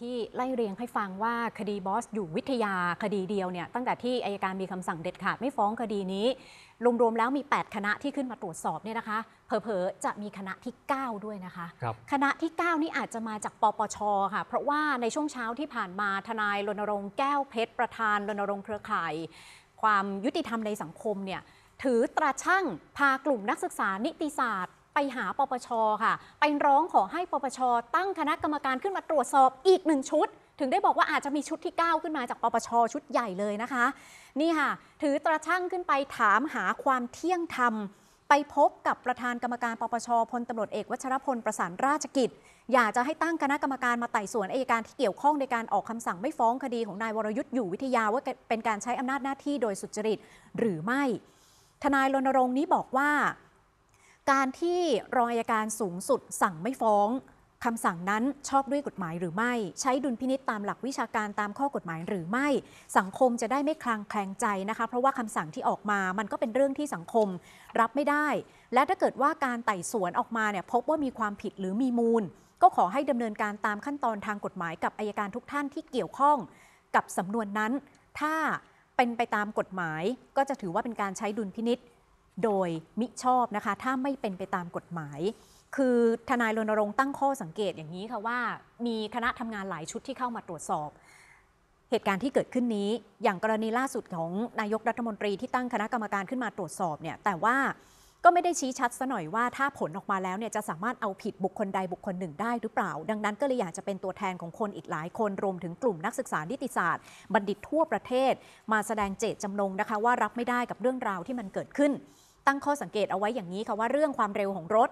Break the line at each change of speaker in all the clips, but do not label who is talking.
ที่ไล่เรียงให้ฟังว่าคดีบอสอยู่วิทยาคดีเดียวเนี่ยตั้งแต่ที่อายการมีคำสั่งเด็ดขาดไม่ฟ้องคดีนี้รวมๆ แล้วมี 8 คณะที่ขึ้นมาตรวจสอบเนี่ยนะคะเผลอๆ จะมีคณะที่ 9 ด้วยนะคะคคณะที่ 9 นี่อาจจะมาจากปปชค่ะเพราะว่าในช่วงเช้าที่ผ่านมาทนายรณรงค์แก้วเพชรประธานรณรงค์เครือข่ายความยุติธรรมในสังคมเนี่ยถือตราช่างพากลุ่มนักศึกษานิติศาสตร์ไปหาปปชค่ะ ไปร้องขอให้ปปชตั้งคณะกรรมการขึ้นมาตรวจสอบอีกหนึ่งชุดถึงได้บอกว่าอาจจะมีชุดที่ 9 ขึ้นมาจาก ปปชชุดใหญ่เลยนะคะ นี่ค่ะถือตราชั่งขึ้นไปถามหาความเที่ยงธรรม ไปพบกับประธานกรรมการปปชพลตำรวจเอก วัชรพลประสานราชกิจ อยากจะให้ตั้งคณะกรรมการมาไต่สวนอายการที่เกี่ยวข้องในการออกคำสั่งไม่ฟ้องคดีของนายวรยุทธ์อยู่วิทยาว่าเป็นการใช้อำนาจหน้าที่โดยสุจริตหรือไม่ ทนายรณรงค์นี้บอกว่าการที่รองอายการสูงสุดสั่งไม่ฟ้องคำสั่งนั้น ชอบด้วยกฎหมายหรือไม่ ใช้ดุลพินิษตามหลักวิชาการตามข้อกฎหมายหรือไม่สังคมจะได้ไม่คลางแคลงใจนะคะเพราะว่าคำสั่งที่ออกมามันก็เป็นเรื่องที่สังคมรับไม่ได้ และถ้าเกิดว่าการไต่สวนออกมาเนี่ยพบว่ามีความผิดหรือมีมูล ก็ขอให้ดำเนินการตามขั้นตอนทางกฎหมายกับอายการทุกท่านที่เกี่ยวข้องกับสำนวนนั้น ถ้าเป็นไปตามกฎหมาย ก็จะถือว่าเป็นการใช้ดุลพินิษโดยมิชอบนะคะ ถ้าไม่เป็นไปตามกฎหมาย คือทนายรณรงค์ตั้งข้อสังเกตอย่างนี้ค่ะว่า มีคณะทำงานหลายชุดที่เข้ามาตรวจสอบ เหตุการณ์ที่เกิดขึ้นนี้ อย่างกรณีล่าสุดของนายกรัฐมนตรีที่ตั้งคณะกรรมการขึ้นมาตรวจสอบเนี่ย แต่ว่าก็ไม่ได้ชี้ชัดซะหน่อยว่าถ้าผลออกมาแล้วเนี่ยจะสามารถเอาผิดบุคคลใด บุคคลหนึ่งได้หรือเปล่า ดังนั้นก็เลยอยากจะเป็นตัวแทนของคนอีกหลายคนรวมถึงกลุ่มนักศึกษานิติศาสตร์ บัณฑิตทั่วประเทศ มาแสดงเจตจำนงนะคะว่ารับไม่ได้กับเรื่องราวที่มันเกิดขึ้นตั้งข้อสังเกตเอาไว้อย่างนี้ค่ะว่าเรื่องความเร็วของรถ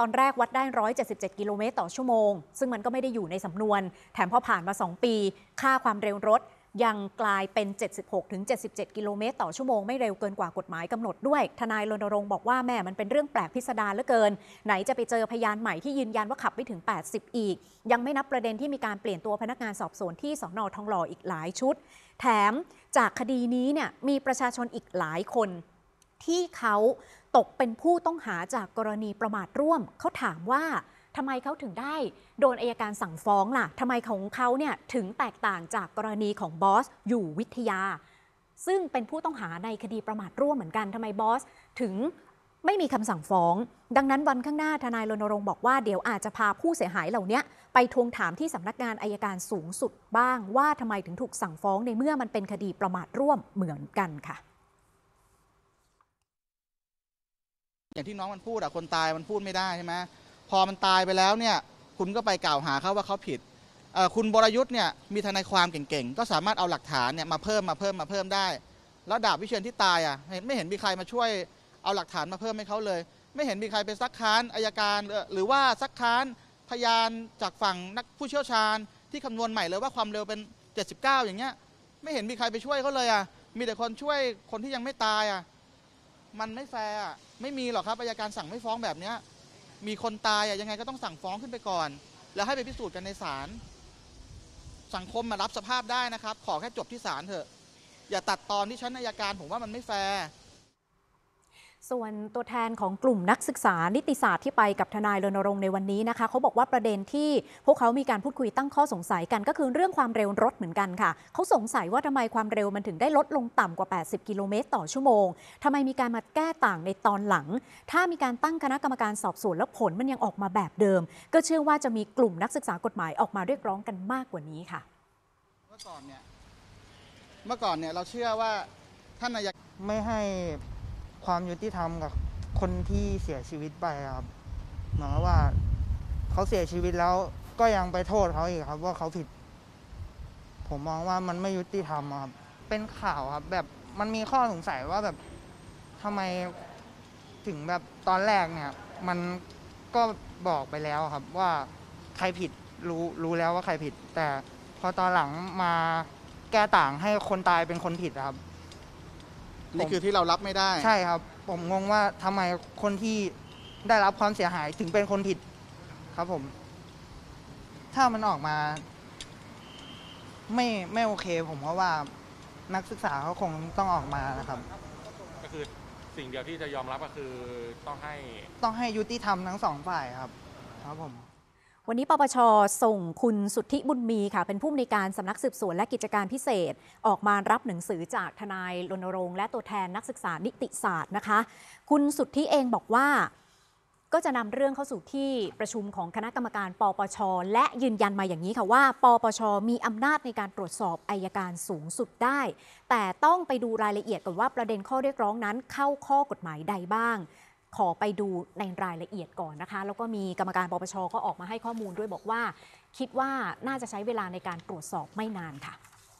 ตอนแรก วัดได้ 177 กิโลเมตรต่อชั่วโมง ซึ่งมันก็ไม่ได้อยู่ในสำนวน แถมพอผ่านมา 2 ปี ค่าความเร็วรถยังกลายเป็น 76-77 กิโลเมตรต่อชั่วโมงไม่เร็วเกินกว่ากฎหมายกำหนดด้วย ทนายรณรงค์บอกว่าแม่มันเป็นเรื่องแปลกพิสดารเหลือเกิน ไหนจะไปเจอพยานใหม่ที่ยืนยันว่าขับไปถึง 80 อีกยังไม่นับประเด็นที่มีการเปลี่ยนตัวพนักงานสอบสวนที่สอนอทองหล่ออีกหลายชุดแถมจากคดีนี้เนี่ยมีประชาชนอีกหลายคนที่เขาตกเป็นผู้ต้องหาจากกรณีประมาทร่วม เขาถามว่าทำไมเขาถึงได้ โดนอายการสั่งฟ้องล่ะทำไมของเขาเนี่ยถึงแตกต่างจากกรณีของบอสอยู่วิทยา ซึ่งเป็นผู้ต้องหาในคดีประมาทร่วมเหมือนกันทำไมบอสถึงไม่มีคำสั่งฟ้อง ดังนั้นวันข้างหน้าทนายรณรงค์บอกว่าเดี๋ยวอาจจะพาผู้เสียหายเหล่านี้ไปทวงถามที่สำนักงานอายการสูงสุดบ้างว่าทำไมถึงถูกสั่งฟ้องในเมื่อมันเป็นคดีประมาทร่วมเหมือนกันค่ะ
อย่างที่น้องมันพูดอะคนตายมันพูดไม่ได้ใช่ไหมพอมันตายไปแล้วเนี่ยคุณก็ไปกล่าวหาเขาว่าเขาผิด คุณบรยุทธ์เนี่ยมีทนายความเก่งๆก็สามารถเอาหลักฐานเนี่ยมาเพิ่มมาเพิ่มมาเพิ่มได้แล้วดาบวิเชียนที่ตายอะไม่เห็นมีใครมาช่วยเอาหลักฐานมาเพิ่มให้เขาเลย ไม่เห็นมีใครไปซักค้านอายการ หรือว่าซักค้านพยานจากฝั่งนักผู้เชี่ยวชาญที่คำนวณใหม่เลยว่าความเร็วเป็น 79 อย่างเงี้ยไม่เห็นมีใครไปช่วยเขาเลยอ่ะมีแต่คนช่วยคนที่ยังไม่ตายอ่ะมันไม่แฟร์ไม่มีหรอกครับอายการสั่งไม่ฟ้องแบบเนี้ยมีคนตายอะยังไงก็ต้องสั่งฟ้องขึ้นไปก่อน แล้วให้ไปพิสูจน์กันในศาลสังคมมารับสภาพได้นะครับ ขอแค่จบที่ศาลเถอะ อย่าตัดตอนที่ชั้นอายการ ผมว่ามันไม่แฟร์
ส่วนตัวแทนของกลุ่มนักศึกษานิติศาสตร์ที่ไปกับทนายรณรงค์ในวันนี้นะคะ เขาบอกว่าประเด็นที่ พวกเขามีการพูดคุยตั้งข้อสงสัยกันก็คือเรื่องความเร็วรถเหมือนกันค่ะ เขาสงสัยว่าทำไมความเร็วมันถึงได้ลดลงต่ำกว่า 80 กิโลเมตรต่อชั่วโมง ทำไมมีการมาแก้ต่างในตอนหลัง ถ้ามีการตั้งคณะกรรมการสอบสวนแล้วผลมันยังออกมาแบบเดิม ก็เชื่อว่าจะมีกลุ่มนักศึกษากฎหมายออกมาเรียกร้องกันมากกว่า
นี้ค่ะ
เมื่อก่อนเนี่ยเมื่อก่อนเนี่ยเราเชื่อว่าท่านน
ายกไม่ให้ความยุติธรรมกับคนที่เสียชีวิตไปครับเหมือนว่าเขาเสียชีวิตแล้วก็ยังไปโทษเขาอีกครับ ว่าเขาผิด ผมมองว่ามันไม่ยุติธรรมครับ เป็นข่าวครับ แบบมันมีข้อสงสัยว่าแบบ ทำไมถึงแบบตอนแรกเนี่ย มันก็บอกไปแล้วครับ ว่าใครผิดรู้รู้แล้วว่าใครผิด แต่พอตอนหลังมาแก้ต่างให้คนตายเป็นคนผิดครับ
นี่คือที่เรารับไม่ได้ ใช่
ครับ ผมงงว่าทำไมคนที่ได้รับความเสียหายถึงเป็นคนผิดครับผม ถ้ามันออกมา ไม่ไม่โอเค ผมก็ว่า นักศึกษาเขาคงต้องออกมานะครับ ก็คือสิ่งเดียวที่จะยอมรับก็คือต้องให้ ต้องให้ยุติธรรม
ทั้งสองฝ่ายครับ ครับผมวันนี้ปปช ส่งคุณสุทธิบุญมีค่ะ เป็นผู้อำนวยการสำนักสืบสวนและกิจการพิเศษ ออกมารับหนังสือจากทนายรณรงค์และตัวแทนนักศึกษา นิติศาสตร์นะคะ คุณสุทธิเองบอกว่าก็จะนำเรื่องเข้าสู่ที่ประชุมของคณะกรรมการปปช และยืนยันมาอย่างนี้ค่ะว่าปปช มีอำนาจในการตรวจสอบอายการสูงสุดได้ แต่ต้องไปดูรายละเอียดก่อนว่าประเด็นข้อเรียกร้องนั้น เข้าข้อกฎหมายใดบ้างขอไปดูในรายละเอียดก่อนนะคะ แล้วก็มีกรรมการปปชก็ออกมาให้ข้อมูลด้วยบอกว่าคิดว่าน่าจะใช้เวลาในการตรวจสอบไม่นานค่ะ